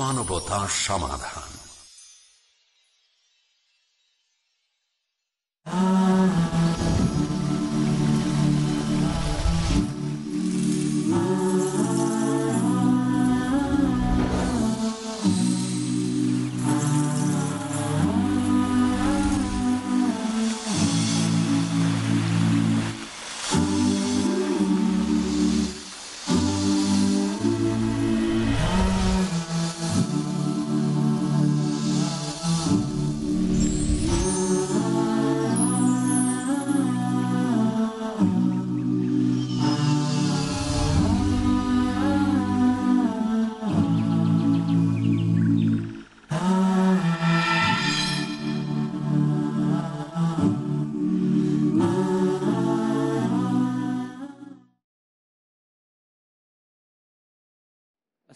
মানবতার সমাধান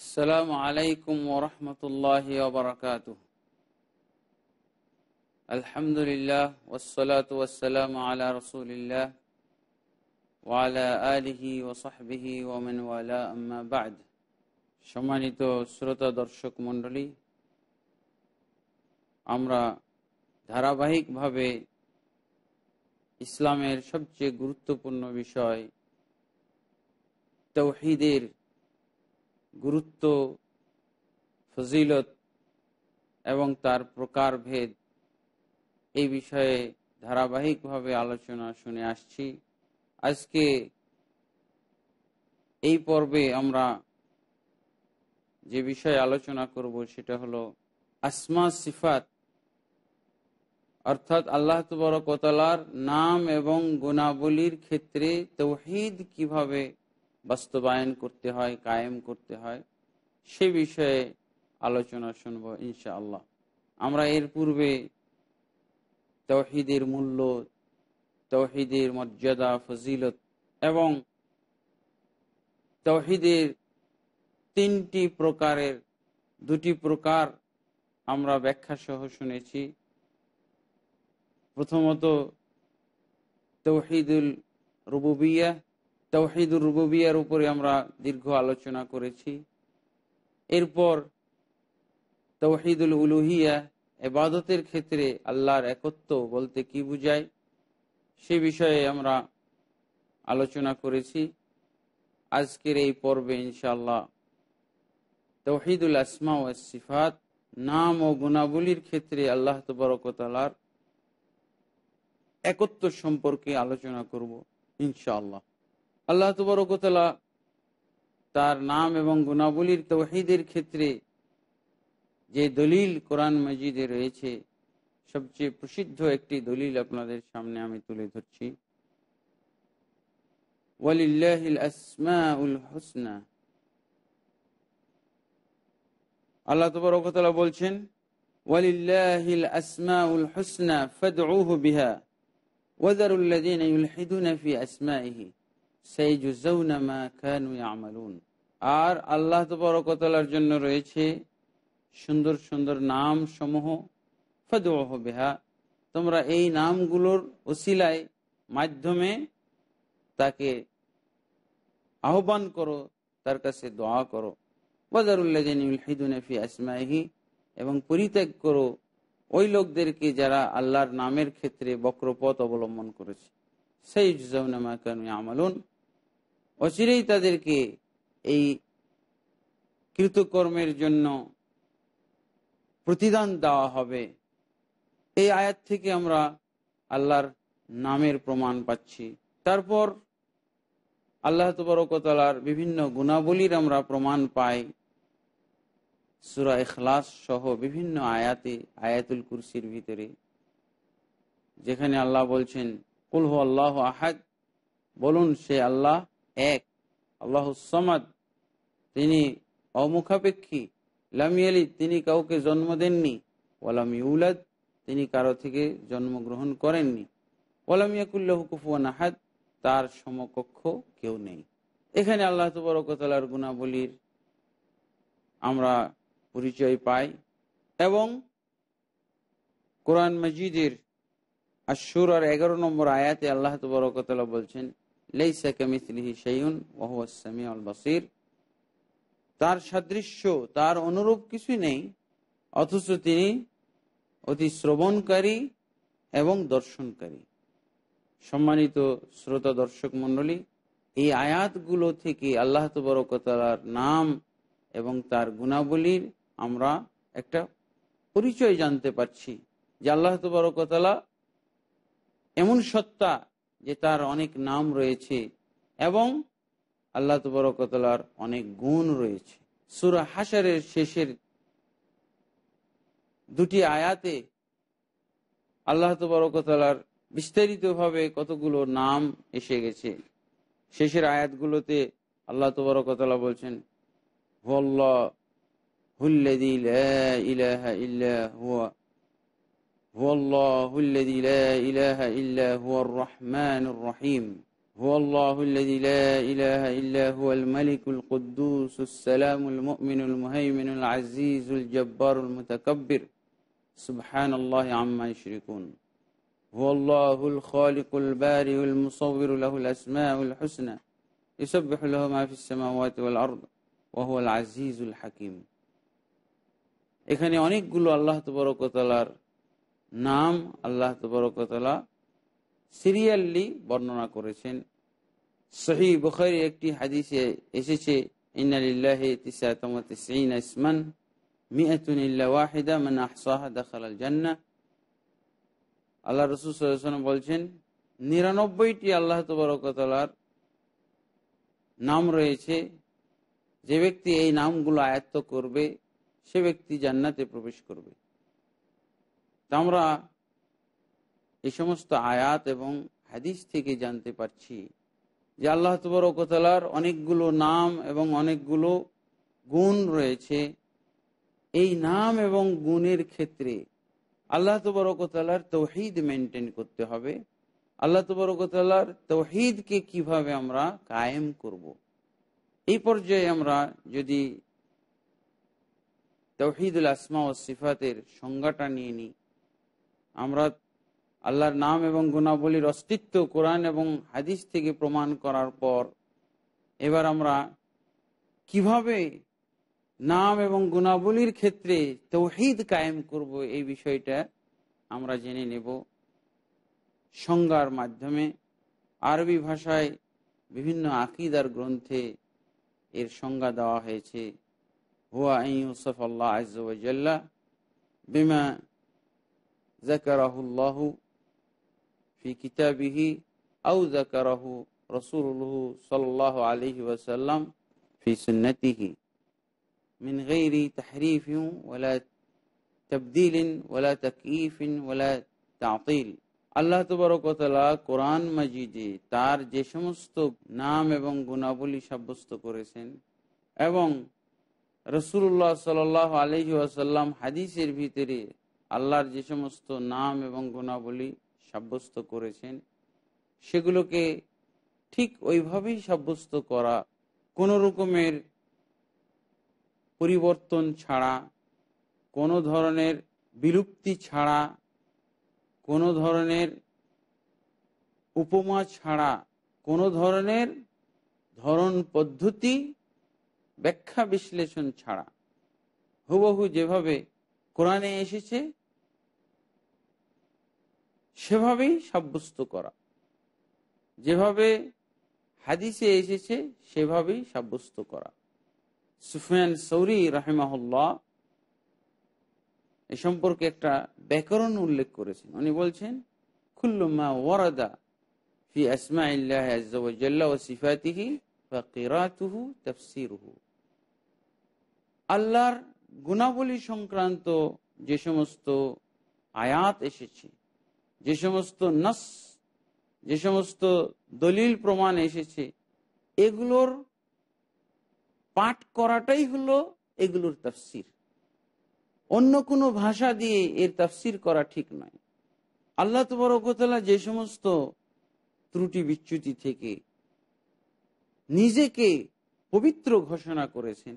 আসসালামু আলাইকুম ওরহমতুল্লাহ ওবরাকাত আলহামদুলিল্লাহ ওসলাত ওসালাম আলা রসুলিল্লাহ ওয়ালা আলিহি ওসাহবিহি ওমেন ওয়ালা আম্মাবাদ সম্মানিত শ্রোতা দর্শক মণ্ডলী আমরা ধারাবাহিকভাবে ইসলামের সবচেয়ে গুরুত্বপূর্ণ বিষয় তৌহিদের গুরুত্ব ফজিলত এবং তার প্রকারভেদ এই বিষয়ে ধারাবাহিকভাবে আলোচনা শুনে আসছি আজকে এই পর্বে আমরা যে বিষয়ে আলোচনা করব সেটা হলো আসমা সিফাত অর্থাৎ আল্লাহ তবরকতলার নাম এবং গুণাবলীর ক্ষেত্রে তৌহিদ কিভাবে বাস্তবায়ন করতে হয় কায়েম করতে হয় সে বিষয়ে আলোচনা শুনব ইনশাআল্লাহ আমরা এর পূর্বে তৌহিদের মূল্য তৌহিদের মর্যাদা ফজিলত এবং তহিদের তিনটি প্রকারের দুটি প্রকার আমরা ব্যাখ্যা সহ শুনেছি প্রথমত তৌহিদুল রুবুবিয়া তৌহিদুর রুবিয়ার উপরে আমরা দীর্ঘ আলোচনা করেছি এরপর তৌহিদুল উলুহিয়া এবাদতের ক্ষেত্রে আল্লাহর একত্ব বলতে কি বুঝায় সে বিষয়ে আমরা আলোচনা করেছি আজকের এই পর্বে ইনশাল্লাহ তৌহিদুল আসমা ও সিফাত নাম ও গুণাবলীর ক্ষেত্রে আল্লাহ তবরকতালার একত্ব সম্পর্কে আলোচনা করব ইনশাআল্লাহ আল্লাহ তবরকতলা তার নাম এবং গুণাবলীর তৌহিদের ক্ষেত্রে যে দলিল কোরআন মজিদে রয়েছে সবচেয়ে প্রসিদ্ধ একটি দলিল আপনাদের সামনে আমি তুলে ধরছি হোসনা আল্লাহ তবরকতলা বলছেন ওয়ালিল্লাহিল আসমা উল হোসনা ফদ বিহা ওয়াজারুল্লাহ আসমাহি সেই জুজাউনামা কানু আর আল্লাহ জন্য রয়েছে সুন্দর সুন্দর নাম সমূহ ফদুহ বেহা তোমরা এই নামগুলোর ওসিলায় মাধ্যমে তাকে আহ্বান করো তার কাছে দোয়া করো বজারুল্লাহিদুনফি আসমাহি এবং পরিত্যাগ করো ওই লোকদেরকে যারা আল্লাহর নামের ক্ষেত্রে বক্রপথ অবলম্বন করেছে সেই জুজাউনামা কানু আমালুন অচিরেই তাদেরকে এই কৃতকর্মের জন্য প্রতিদান দেওয়া হবে এই আয়াত থেকে আমরা আল্লাহর নামের প্রমাণ পাচ্ছি তারপর আল্লাহ তবরকতলার বিভিন্ন গুণাবলীর আমরা প্রমাণ পাই সুরা এখলাস সহ বিভিন্ন আয়াতে আয়াতুল কুরসির ভিতরে যেখানে আল্লাহ বলছেন কুলহ আল্লাহ আহাদ বলুন সে আল্লাহ এক আল্লাহসমাদ তিনি অমুখাপেক্ষী লামিয়ালি তিনি কাউকে জন্ম দেননি ওলামি উলাদ তিনি কারো থেকে জন্মগ্রহণ করেননি ওলামিয়াকুল্লাহ ইয়াকুল্লাহ কুফুয়ান আহাদ তার সমকক্ষ কেউ নেই এখানে আল্লাহ তবরকতলার গুণাবলীর আমরা পরিচয় পাই এবং কোরআন মজিদের আশুর আর এগারো নম্বর আয়াতে আল্লাহ তবরকতলা বলছেন তার সাদৃশ্য তার অনুরূপ কিছুই নেই অথচ তিনি অতি শ্রবণকারী এবং দর্শনকারী সম্মানিত শ্রোতা দর্শক মন্ডলী এই আয়াতগুলো থেকে আল্লাহ তবরকতার নাম এবং তার গুণাবলীর আমরা একটা পরিচয় জানতে পারছি যে আল্লাহ তবরকতলা এমন সত্তা যে তার অনেক নাম রয়েছে এবং আল্লাহ তবরকতলার অনেক গুণ রয়েছে সুরা হাসারের শেষের দুটি আয়াতে আল্লাহ তবরকতলার বিস্তারিতভাবে কতগুলো নাম এসে গেছে শেষের আয়াতগুলোতে আল্লাহ তবরকতলা বলছেন হুল্লাহ হুল্লাহ ইল্লা হুয়া هو الله الذي لا إله إلا هو الرحمن الرحيم هو الله الذي لا إله إلا هو الملك القدوس السلام المؤمن المهيمن العزيز الجبار المتكبر سبحان الله عما يشركون هو الله الخالق البارئ المصور له الأسماء الحسنى يسبح له ما في السماوات والأرض وهو العزيز الحكيم এখানে অনেকগুলো আল্লাহ তবরকতলার নাম আল্লাহ তবরকতলা সিরিয়াললি বর্ণনা করেছেন সহি বখের একটি হাদিসে এসেছে আল্লাহ রসুল সাল্লাম বলছেন নিরানব্বইটি আল্লাহ তবরকতলার নাম রয়েছে যে ব্যক্তি এই নামগুলো আয়ত্ত করবে সে ব্যক্তি জান্নাতে প্রবেশ করবে তো আমরা এই সমস্ত আয়াত এবং হাদিস থেকে জানতে পারছি যে আল্লাহ ওকতলার অনেকগুলো নাম এবং অনেকগুলো গুণ রয়েছে এই নাম এবং গুণের ক্ষেত্রে আল্লাহ তবরকতালার তৌহিদ মেনটেন করতে হবে আল্লাহ তবরকতালার তৌহিদকে কিভাবে আমরা কায়েম করব। এই পর্যায়ে আমরা যদি তৌহিদুল আসমা ও সিফাতের সংজ্ঞাটা নিয়ে নিই আমরা আল্লাহর নাম এবং গুণাবলীর অস্তিত্ব কোরআন এবং হাদিস থেকে প্রমাণ করার পর এবার আমরা কিভাবে নাম এবং গুণাবলীর ক্ষেত্রে তৌহিদ কায়েম করব এই বিষয়টা আমরা জেনে নেব সংজ্ঞার মাধ্যমে আরবি ভাষায় বিভিন্ন আকিদার গ্রন্থে এর সংজ্ঞা দেওয়া হয়েছে হুয়া ইউসফ আল্লাহ আজ্লা বিমা জাকারাহুল্লাহু ফি কিতাবিহি আউ জাকারাহু রসুলহু সাল্লাহ আলহি ওয়াসাল্লাম ফি সুন্নতিহি من غير تحريف ولا تبديل ولا تكييف ولا تعطيل আল্লাহ তবরকতলা কোরআন মজিদে তার যে সমস্ত নাম এবং গুণাবলী সাব্যস্ত করেছেন এবং রসুল্লাহ সাল আলহি আসাল্লাম হাদিসের ভিতরে আল্লাহর যে সমস্ত নাম এবং গুণাবলী সাব্যস্ত করেছেন সেগুলোকে ঠিক ওইভাবেই সাব্যস্ত করা কোনো রকমের পরিবর্তন ছাড়া কোনো ধরনের বিলুপ্তি ছাড়া কোনো ধরনের উপমা ছাড়া কোনো ধরনের ধরন পদ্ধতি ব্যাখ্যা বিশ্লেষণ ছাড়া হুবহু যেভাবে কোরআনে এসেছে সেভাবেই সাব্যস্ত করা যেভাবে হাদিসে এসেছে সেভাবেই সাব্যস্ত করা সুফিয়ান সৌরি রাহেমাহুল্লাহ এ সম্পর্কে একটা ব্যাকরণ উল্লেখ করেছেন উনি বলছেন খুল্লুমা ওয়ারাদা ফি আসমাইল্লাহ সিফাতিহি বা কেরাতুহু তফসিরহু আল্লাহর গুণাবলী সংক্রান্ত যে সমস্ত আয়াত এসেছে যে সমস্ত নস যে সমস্ত দলিল প্রমাণ এসেছে এগুলোর পাঠ করাটাই হলো এগুলোর তাফসির অন্য কোনো ভাষা দিয়ে এর তাফসির করা ঠিক নয় আল্লাহ তবরকতলা যে সমস্ত ত্রুটি বিচ্যুতি থেকে নিজেকে পবিত্র ঘোষণা করেছেন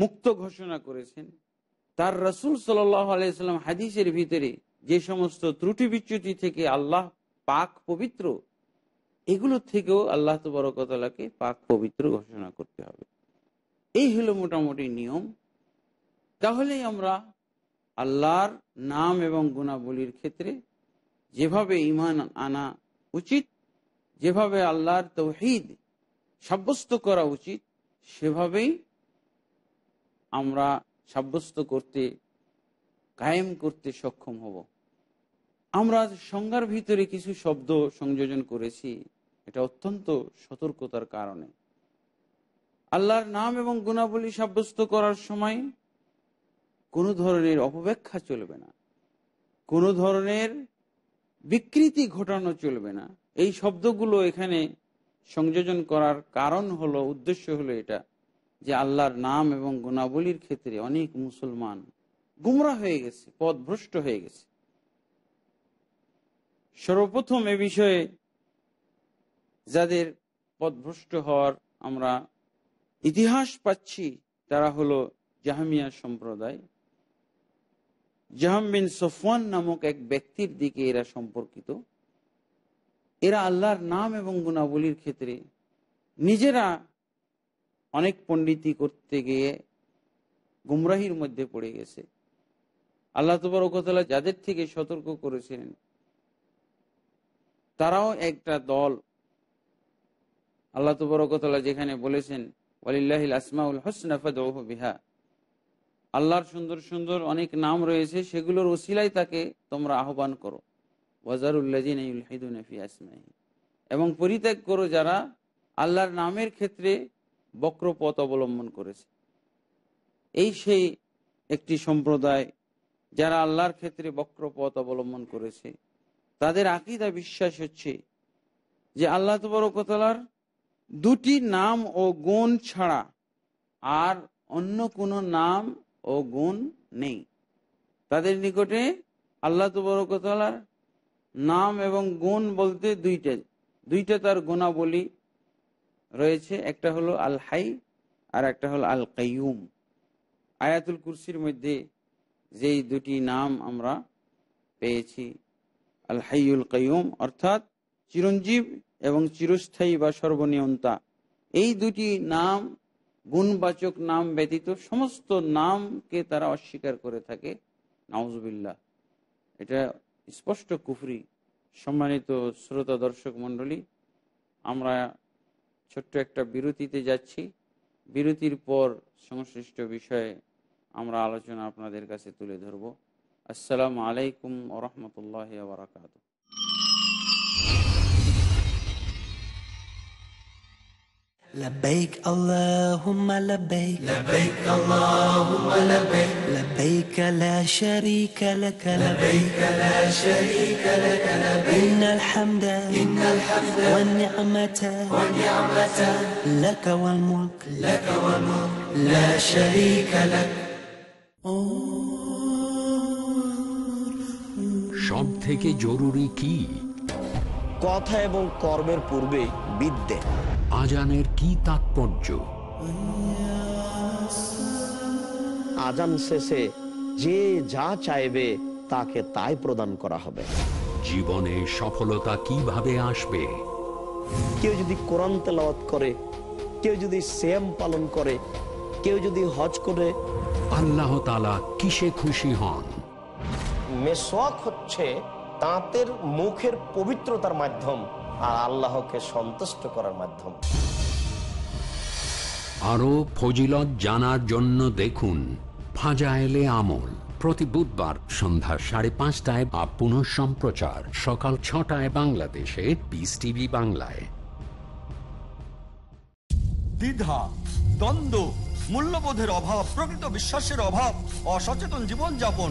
মুক্ত ঘোষণা করেছেন তার রসুল সাল্লাহ আলাইসাল্লাম হাদিসের ভিতরে যে সমস্ত ত্রুটি বিচ্যুতি থেকে আল্লাহ পাক পবিত্র এগুলো থেকেও আল্লাহ তবরকতলাকে পাক পবিত্র ঘোষণা করতে হবে এই হলো মোটামুটি নিয়ম তাহলেই আমরা আল্লাহর নাম এবং গুণাবলীর ক্ষেত্রে যেভাবে ইমান আনা উচিত যেভাবে আল্লাহর তৌহিদ সাব্যস্ত করা উচিত সেভাবেই আমরা সাব্যস্ত করতে কায়েম করতে সক্ষম হব আমরা সংজ্ঞার ভিতরে কিছু শব্দ সংযোজন করেছি এটা অত্যন্ত সতর্কতার কারণে আল্লাহর নাম এবং গুণাবলী সাব্যস্ত করার সময় কোনো ধরনের অপব্যাখ্যা চলবে না কোনো ধরনের বিকৃতি ঘটানো চলবে না এই শব্দগুলো এখানে সংযোজন করার কারণ হলো উদ্দেশ্য হলো এটা যে আল্লাহর নাম এবং গুণাবলীর ক্ষেত্রে অনেক মুসলমান গুমরা হয়ে গেছে পথভ্রষ্ট হয়ে গেছে সর্বপ্রথম এ বিষয়ে যাদের পদভ্রষ্ট হওয়ার আমরা ইতিহাস পাচ্ছি তারা হলো জাহামিয়া সম্প্রদায় জাহাম বিন সফওয়ান নামক এক ব্যক্তির দিকে এরা সম্পর্কিত এরা আল্লাহর নাম এবং গুণাবলীর ক্ষেত্রে নিজেরা অনেক পণ্ডিতি করতে গিয়ে গুমরাহির মধ্যে পড়ে গেছে আল্লাহ ওকতলা যাদের থেকে সতর্ক করেছিলেন তারাও একটা দল আল্লাহ তবরকতলা যেখানে বলেছেন ওয়ালিল্লাহ আসমাউল হোসনাফাদ বিহা আল্লাহর সুন্দর সুন্দর অনেক নাম রয়েছে সেগুলোর ওসিলাই তাকে তোমরা আহ্বান করো ওয়াজারুল্লাহিদুনফি এবং পরিত্যাগ করো যারা আল্লাহর নামের ক্ষেত্রে বক্রপথ অবলম্বন করেছে এই সেই একটি সম্প্রদায় যারা আল্লাহর ক্ষেত্রে বক্রপথ অবলম্বন করেছে তাদের আকিদা বিশ্বাস হচ্ছে যে আল্লাহ তবরকতলার দুটি নাম ও গুণ ছাড়া আর অন্য কোনো নাম ও গুণ নেই তাদের নিকটে আল্লাহ তবরকতলার নাম এবং গুণ বলতে দুইটা দুইটা তার গুণাবলী রয়েছে একটা হলো আল হাই আর একটা হলো আল কাইয়ুম আয়াতুল কুরসির মধ্যে যেই দুটি নাম আমরা পেয়েছি আল হাইউল কয়ুম অর্থাৎ চিরঞ্জীব এবং চিরস্থায়ী বা সর্বনিয়ন্তা এই দুটি নাম গুণবাচক নাম ব্যতীত সমস্ত নামকে তারা অস্বীকার করে থাকে নওয়াজবিল্লা এটা স্পষ্ট কুফরি সম্মানিত শ্রোতা দর্শক মণ্ডলী আমরা ছোট্ট একটা বিরতিতে যাচ্ছি বিরতির পর সংশ্লিষ্ট বিষয়ে আমরা আলোচনা আপনাদের কাছে তুলে ধরবো আসসালামু আলাইকুম الله وبركاته لبيك اللهم لبيك لبيك اللهم لبيك لبيك لا شريك لك لبيك لا شريك لك لبيك إن الحمد إن الحمد والنعمة والنعمة لك والملك لك والملك لا شريك لك أوه. সব থেকে জরুরি কি কথা এবং কর্মের পূর্বে বিদ্যে আজানের কি তাৎপর্য আজান শেষে যে যা চাইবে তাকে তাই প্রদান করা হবে জীবনে সফলতা কিভাবে আসবে কেউ যদি কোরআন তেলাওয়াত করে কেউ যদি শ্যাম পালন করে কেউ যদি হজ করে আল্লাহ তালা কিসে খুশি হন মেসোয়াক হচ্ছে তাঁতের মুখের পবিত্রতার মাধ্যম আর আল্লাহকে সন্তুষ্ট করার মাধ্যম আরও ফজিলত জানার জন্য দেখুন ফাজাইলে আমল প্রতি বুধবার সন্ধ্যা সাড়ে পাঁচটায় বা পুনঃ সম্প্রচার সকাল ছটায় বাংলাদেশে পিস টিভি বাংলায় দ্বিধা দ্বন্দ্ব মূল্যবোধের অভাব প্রকৃত বিশ্বাসের অভাব অসচেতন জীবনযাপন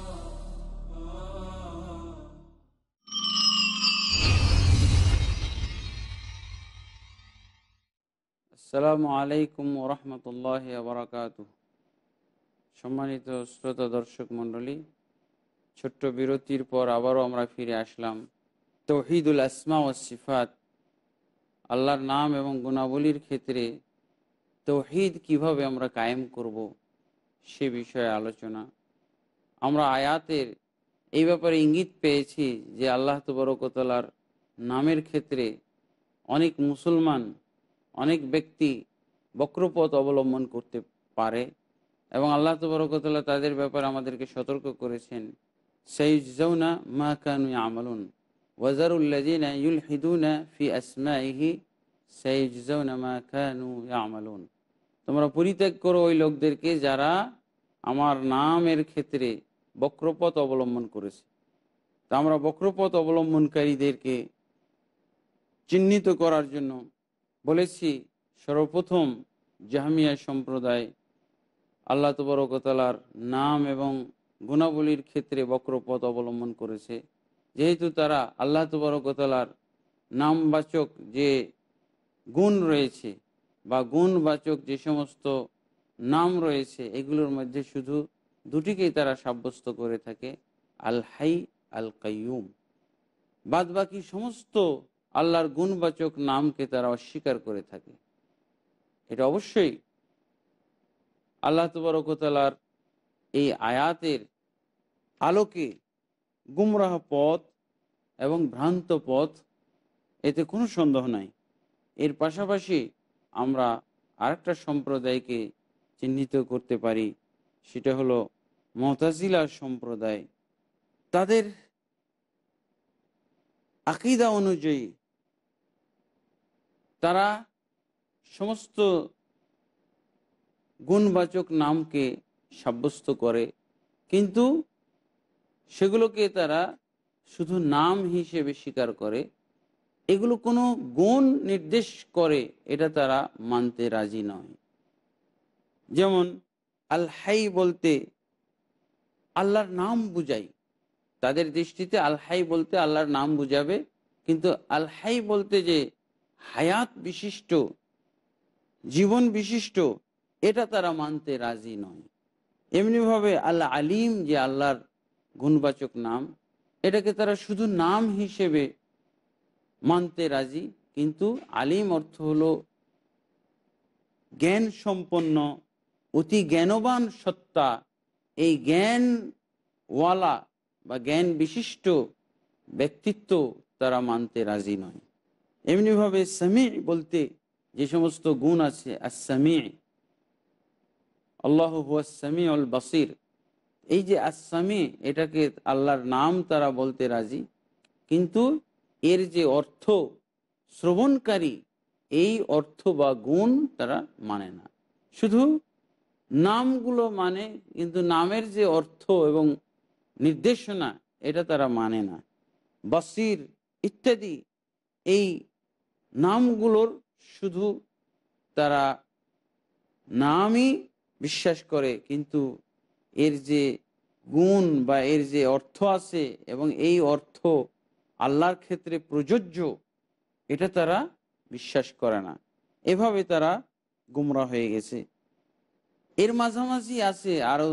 আসসালামু আলাইকুম ওরহমতুল্লাহ আবরাকাত সম্মানিত শ্রোতা দর্শক মণ্ডলী ছোট্ট বিরতির পর আবারও আমরা ফিরে আসলাম তহিদুল আসমা ও সিফাত আল্লাহর নাম এবং গুণাবলীর ক্ষেত্রে তৌহিদ কিভাবে আমরা কায়েম করব সে বিষয়ে আলোচনা আমরা আয়াতের এই ব্যাপারে ইঙ্গিত পেয়েছি যে আল্লাহ তবরকতলার নামের ক্ষেত্রে অনেক মুসলমান অনেক ব্যক্তি বক্রপথ অবলম্বন করতে পারে এবং আল্লাহ তবরকতলা তাদের ব্যাপারে আমাদেরকে সতর্ক করেছেন সেইজৌনা মা আমলুন ওয়াজারুল্লাজিনা ইউল হিদুনা ফি আসমাইহি সেইজৌনা মা কানু আমলুন তোমরা পরিত্যাগ করো ওই লোকদেরকে যারা আমার নামের ক্ষেত্রে বক্রপথ অবলম্বন করেছে তা আমরা বক্রপথ অবলম্বনকারীদেরকে চিহ্নিত করার জন্য বলেছি সর্বপ্রথম জাহামিয়া সম্প্রদায় আল্লাহ তবরকতালার নাম এবং গুণাবলীর ক্ষেত্রে বক্রপথ অবলম্বন করেছে যেহেতু তারা আল্লাহ তবরকতালার নামবাচক যে গুণ রয়েছে বা গুণবাচক যে সমস্ত নাম রয়েছে এগুলোর মধ্যে শুধু দুটিকেই তারা সাব্যস্ত করে থাকে আল হাই আল কাইয়ুম বাদবাকি সমস্ত আল্লাহর গুণবাচক নামকে তারা অস্বীকার করে থাকে এটা অবশ্যই আল্লাহ তবরকতালার এই আয়াতের আলোকে গুমরাহ পথ এবং ভ্রান্ত পথ এতে কোনো সন্দেহ নাই এর পাশাপাশি আমরা আরেকটা সম্প্রদায়কে চিহ্নিত করতে পারি সেটা হলো মতাজিলা সম্প্রদায় তাদের আকিদা অনুযায়ী তারা সমস্ত গুণবাচক নামকে সাব্যস্ত করে কিন্তু সেগুলোকে তারা শুধু নাম হিসেবে স্বীকার করে এগুলো কোনো গুণ নির্দেশ করে এটা তারা মানতে রাজি নয় যেমন আল হাই বলতে আল্লাহর নাম বুঝাই তাদের দৃষ্টিতে আল হাই বলতে আল্লাহর নাম বুঝাবে কিন্তু আল হাই বলতে যে হায়াত বিশিষ্ট জীবন বিশিষ্ট এটা তারা মানতে রাজি নয় এমনিভাবে আল্লাহ আলিম যে আল্লাহর গুণবাচক নাম এটাকে তারা শুধু নাম হিসেবে মানতে রাজি কিন্তু আলিম অর্থ হল জ্ঞান সম্পন্ন অতি জ্ঞানবান সত্তা এই জ্ঞান ওয়ালা বা জ্ঞান বিশিষ্ট ব্যক্তিত্ব তারা মানতে রাজি নয় এমনিভাবে সামি বলতে যে সমস্ত গুণ আছে আসামি আল্লাহ সামি অল বাসির এই যে আসামি এটাকে আল্লাহর নাম তারা বলতে রাজি কিন্তু এর যে অর্থ শ্রবণকারী এই অর্থ বা গুণ তারা মানে না শুধু নামগুলো মানে কিন্তু নামের যে অর্থ এবং নির্দেশনা এটা তারা মানে না বাসির ইত্যাদি এই নামগুলোর শুধু তারা নামই বিশ্বাস করে কিন্তু এর যে গুণ বা এর যে অর্থ আছে এবং এই অর্থ আল্লাহর ক্ষেত্রে প্রযোজ্য এটা তারা বিশ্বাস করে না এভাবে তারা গুমরা হয়ে গেছে এর মাঝামাঝি আছে আরও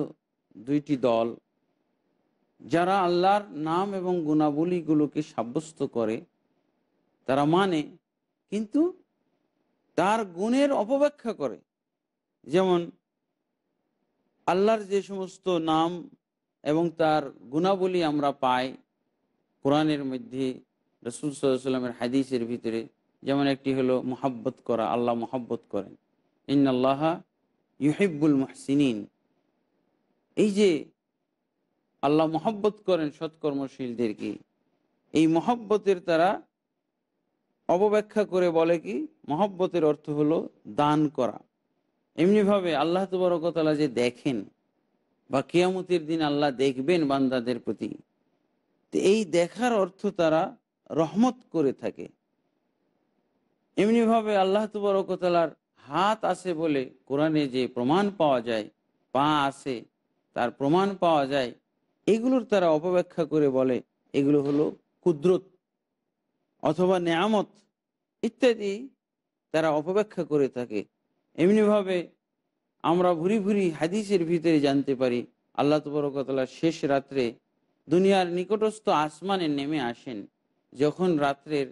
দুইটি দল যারা আল্লাহর নাম এবং গুণাবলীগুলোকে সাব্যস্ত করে তারা মানে কিন্তু তার গুণের অপব্যাখ্যা করে যেমন আল্লাহর যে সমস্ত নাম এবং তার গুণাবলী আমরা পাই কোরআনের মধ্যে রসুল সাল্লামের হাদিসের ভিতরে যেমন একটি হলো মোহাব্বত করা আল্লাহ মোহাব্বত করেন আল্লাহ ইউহিবুল মহসিনিন এই যে আল্লাহ মোহাব্বত করেন সৎকর্মশীলদেরকে এই মহব্বতের তারা অপব্যাখ্যা করে বলে কি মহব্বতের অর্থ হলো দান করা এমনিভাবে আল্লাহ তবরকতলা যে দেখেন বা কেয়ামতির দিন আল্লাহ দেখবেন বান্দাদের প্রতি এই দেখার অর্থ তারা রহমত করে থাকে এমনিভাবে আল্লাহ তবরকতলার হাত আছে বলে কোরআনে যে প্রমাণ পাওয়া যায় পা আছে তার প্রমাণ পাওয়া যায় এগুলোর তারা অপব্যাখ্যা করে বলে এগুলো হলো কুদরত অথবা নেয়ামত ইত্যাদি তারা অপব্যাখ্যা করে থাকে এমনিভাবে আমরা ভুরি ভুরি হাদিসের ভিতরে জানতে পারি আল্লাহ তবরকতলা শেষ রাত্রে দুনিয়ার নিকটস্থ আসমানে নেমে আসেন যখন রাত্রের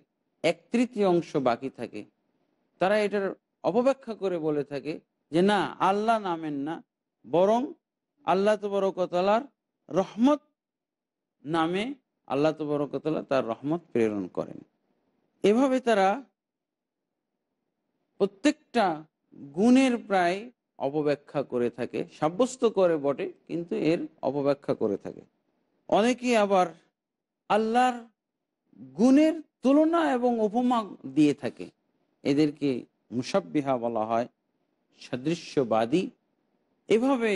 এক তৃতীয় অংশ বাকি থাকে তারা এটার অপব্যাখ্যা করে বলে থাকে যে না আল্লাহ নামেন না বরং আল্লাহ তবরকতলার রহমত নামে আল্লাহ তবরকতলা তার রহমত প্রেরণ করেন এভাবে তারা প্রত্যেকটা গুণের প্রায় অপব্যাখ্যা করে থাকে সাব্যস্ত করে বটে কিন্তু এর অপব্যাখ্যা করে থাকে অনেকে আবার আল্লাহর গুণের তুলনা এবং উপমা দিয়ে থাকে এদেরকে মুসাব্বিহা বলা হয় সাদৃশ্যবাদী এভাবে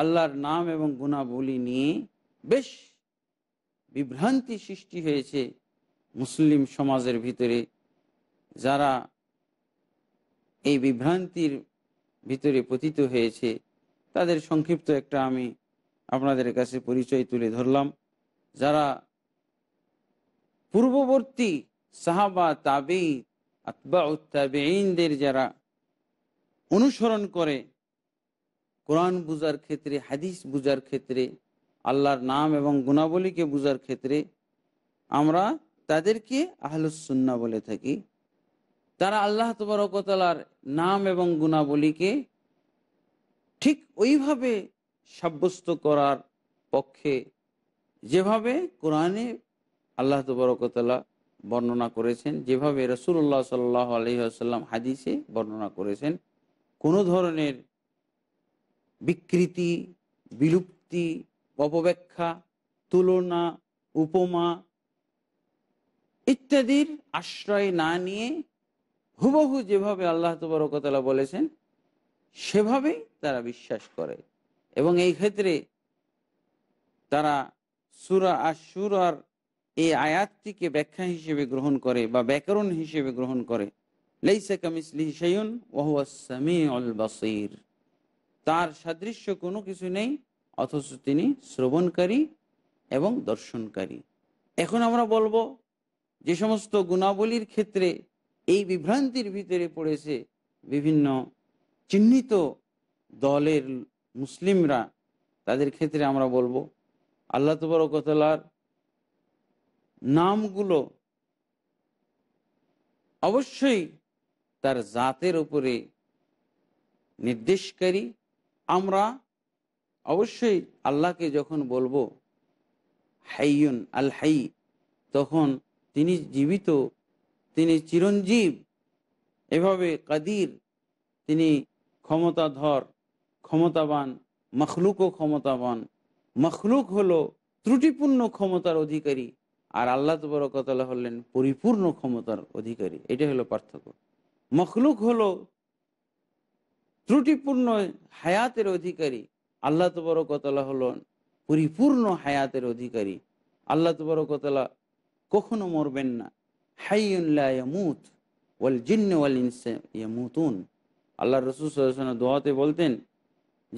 আল্লাহর নাম এবং গুণাবলী নিয়ে বেশ বিভ্রান্তি সৃষ্টি হয়েছে মুসলিম সমাজের ভিতরে যারা এই বিভ্রান্তির ভিতরে পতিত হয়েছে তাদের সংক্ষিপ্ত একটা আমি আপনাদের কাছে পরিচয় তুলে ধরলাম যারা পূর্ববর্তী সাহাবা তাবেই আতবা উত্তাবেইনদের যারা অনুসরণ করে কোরআন বুজার ক্ষেত্রে হাদিস বুজার ক্ষেত্রে আল্লাহর নাম এবং গুণাবলীকে বুজার ক্ষেত্রে আমরা তাদেরকে আহলুসুন্না বলে থাকি তারা আল্লাহ তবরকতলার নাম এবং গুণাবলীকে ঠিক ওইভাবে সাব্যস্ত করার পক্ষে যেভাবে কোরআনে আল্লাহ তবরকতলা বর্ণনা করেছেন যেভাবে রসুল্লাহ সাল্লাহ আসাল্লাম হাদিসে বর্ণনা করেছেন কোনো ধরনের বিকৃতি বিলুপ্তি অপব্যাখ্যা তুলনা উপমা ইত্যাদির আশ্রয় না নিয়ে হুবহু যেভাবে আল্লাহ তবরকতলা বলেছেন সেভাবেই তারা বিশ্বাস করে এবং এই ক্ষেত্রে তারা সুরা আর এই আয়াতটিকে ব্যাখ্যা হিসেবে গ্রহণ করে বা ব্যাকরণ হিসেবে গ্রহণ করে অল বাসির তার সাদৃশ্য কোনো কিছু নেই অথচ তিনি শ্রবণকারী এবং দর্শনকারী এখন আমরা বলবো যে সমস্ত গুণাবলীর ক্ষেত্রে এই বিভ্রান্তির ভিতরে পড়েছে বিভিন্ন চিহ্নিত দলের মুসলিমরা তাদের ক্ষেত্রে আমরা বলবো আল্লাহ তবরকতলার নামগুলো অবশ্যই তার জাতের উপরে নির্দেশকারী আমরা অবশ্যই আল্লাহকে যখন বলবো হাইয়ুন আল হাই তখন তিনি জীবিত তিনি চিরঞ্জীব এভাবে কাদির তিনি ক্ষমতাধর ক্ষমতাবান ও ক্ষমতাবান মখলুক হলো ত্রুটিপূর্ণ ক্ষমতার অধিকারী আর আল্লাহ তবরকতলা হলেন পরিপূর্ণ ক্ষমতার অধিকারী এটা হলো পার্থক্য মখলুক হলো ত্রুটিপূর্ণ হায়াতের অধিকারী আল্লাহ তবরকতলা হলেন পরিপূর্ণ হায়াতের অধিকারী আল্লাহ তবরকতলা কখনো মরবেন না হাইয়ুল্লাহমুত ওয়াল জিন্ন ওয়াল ইনসামুতুন আল্লাহ রসুল সাল্লাহ দোয়াতে বলতেন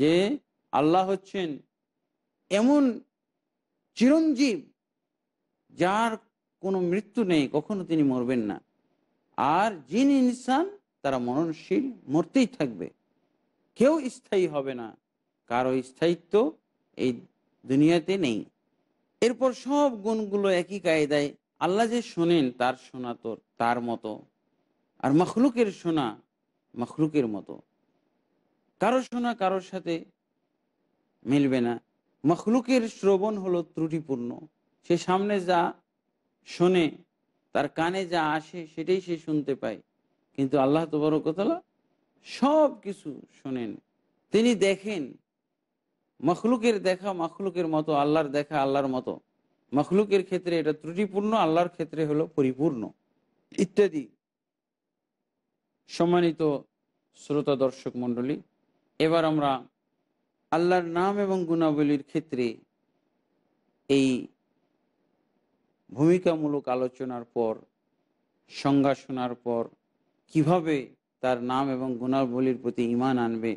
যে আল্লাহ হচ্ছেন এমন চিরঞ্জীব যার কোনো মৃত্যু নেই কখনো তিনি মরবেন না আর জিন ইনসান তারা মরণশীল মরতেই থাকবে কেউ স্থায়ী হবে না কারো স্থায়িত্ব এই দুনিয়াতে নেই এরপর সব গুণগুলো একই কায়দায় আল্লাহ যে শোনেন তার শোনা তো তার মতো আর মখলুকের শোনা মখলুকের মতো কারো শোনা কারোর সাথে মিলবে না মখলুকের শ্রবণ হলো ত্রুটিপূর্ণ সে সামনে যা শোনে তার কানে যা আসে সেটাই সে শুনতে পায় কিন্তু আল্লাহ তো বড় কথা সব কিছু শোনেন তিনি দেখেন মখলুকের দেখা মখলুকের মতো আল্লাহর দেখা আল্লাহর মতো মখলুকের ক্ষেত্রে এটা ত্রুটিপূর্ণ আল্লাহর ক্ষেত্রে হলো পরিপূর্ণ ইত্যাদি সম্মানিত শ্রোতা দর্শক মণ্ডলী এবার আমরা আল্লাহর নাম এবং গুণাবলীর ক্ষেত্রে এই ভূমিকামূলক আলোচনার পর সংজ্ঞা শোনার পর কিভাবে তার নাম এবং গুণাবলীর প্রতি ইমান আনবে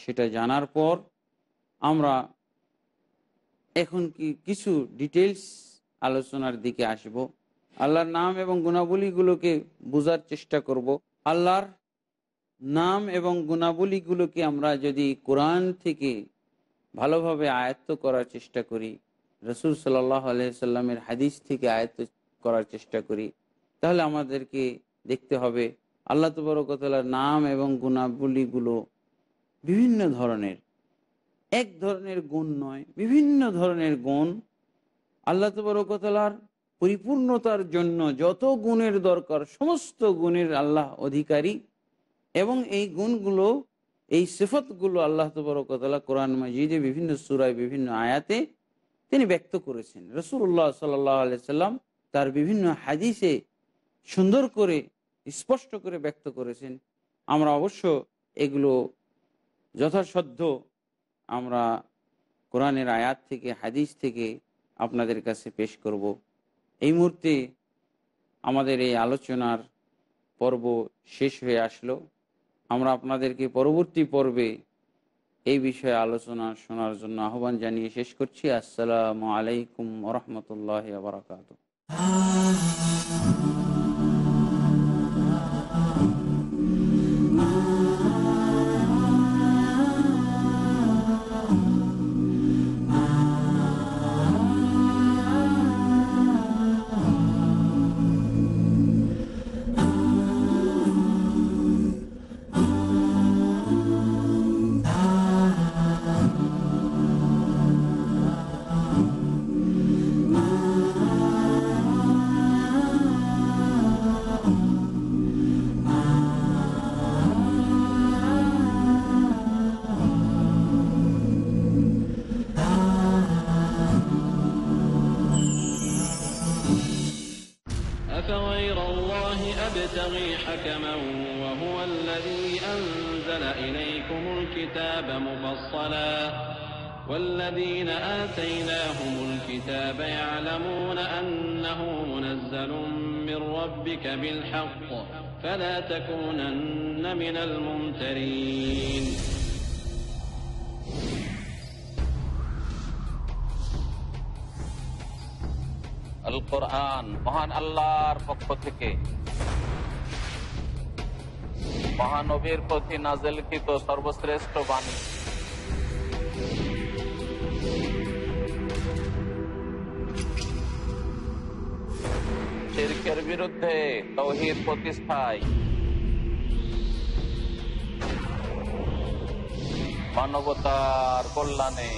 সেটা জানার পর আমরা এখন কি কিছু ডিটেলস আলোচনার দিকে আসব আল্লাহর নাম এবং গুণাবলীগুলোকে বোঝার চেষ্টা করব আল্লাহর নাম এবং গুণাবলীগুলোকে আমরা যদি কোরআন থেকে ভালোভাবে আয়ত্ত করার চেষ্টা করি রসুল সাল্লাহ সাল্লামের হাদিস থেকে আয়ত্ত করার চেষ্টা করি তাহলে আমাদেরকে দেখতে হবে আল্লাহ তবরকতলার নাম এবং গুণাবলীগুলো বিভিন্ন ধরনের এক ধরনের গুণ নয় বিভিন্ন ধরনের গুণ আল্লাহ তবরকতলার পরিপূর্ণতার জন্য যত গুণের দরকার সমস্ত গুণের আল্লাহ অধিকারী এবং এই গুণগুলো এই সিফতগুলো আল্লাহ তবরকতলা কোরআন মজিদে বিভিন্ন সুরায় বিভিন্ন আয়াতে তিনি ব্যক্ত করেছেন রসুল্লাহ সাল্লাহ সাল্লাম তার বিভিন্ন হাদিসে সুন্দর করে স্পষ্ট করে ব্যক্ত করেছেন আমরা অবশ্য এগুলো যথাসাধ্য আমরা কোরআনের আয়াত থেকে হাদিস থেকে আপনাদের কাছে পেশ করব এই মুহূর্তে আমাদের এই আলোচনার পর্ব শেষ হয়ে আসলো আমরা আপনাদেরকে পরবর্তী পর্বে এই বিষয়ে আলোচনা শোনার জন্য আহ্বান জানিয়ে শেষ করছি আসসালামু আলাইকুম রহমতুল্লাহ বারকাত فلا تكونن من الممترين القرآن مهان الله فقفتك মহানবীর প্রতি নাজেলকৃত সর্বশ্রেষ্ঠ বাণী বিরুদ্ধে তৌহিদ প্রতিষ্ঠায় মানবতার কল্যাণে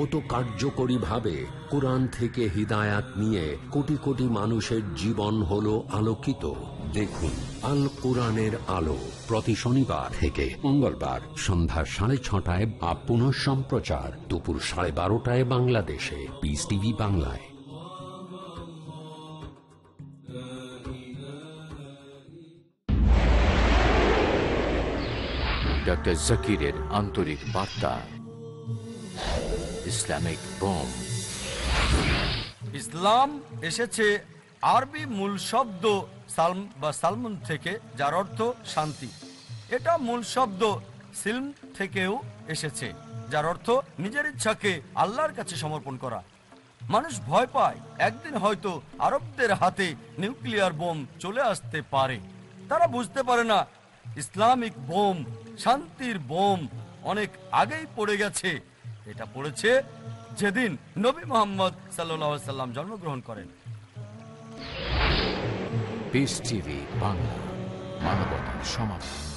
কত কার্যকরীভাবে কোরআন থেকে হিদায়াত নিয়ে কোটি কোটি মানুষের জীবন হল আলোকিত দেখুন আল কোরআনের আলো প্রতি শনিবার থেকে মঙ্গলবার সন্ধ্যা সাড়ে ছটায় বা পুনঃ সম্প্রচার দুপুর সাড়ে বারোটায় বাংলাদেশে পিস টিভি বাংলায় ডক্টর জাকিরের আন্তরিক বার্তা ইসলামিক বোম ইসলাম এসেছে আরবি মূল শব্দ সালম বা সালমুন থেকে যার অর্থ শান্তি এটা মূল শব্দ সিলম থেকেও এসেছে যার অর্থ নিজের ইচ্ছাকে আল্লাহর কাছে সমর্পণ করা মানুষ ভয় পায় একদিন হয়তো আরবদের হাতে নিউক্লিয়ার বোম চলে আসতে পারে তারা বুঝতে পারে না ইসলামিক বোম শান্তির বোম অনেক আগেই পড়ে গেছে এটা পড়েছে যেদিন নবী মোহাম্মদ সাল্লাহ সাল্লাম জন্মগ্রহণ করেন বাংলা মানবতার সমাধান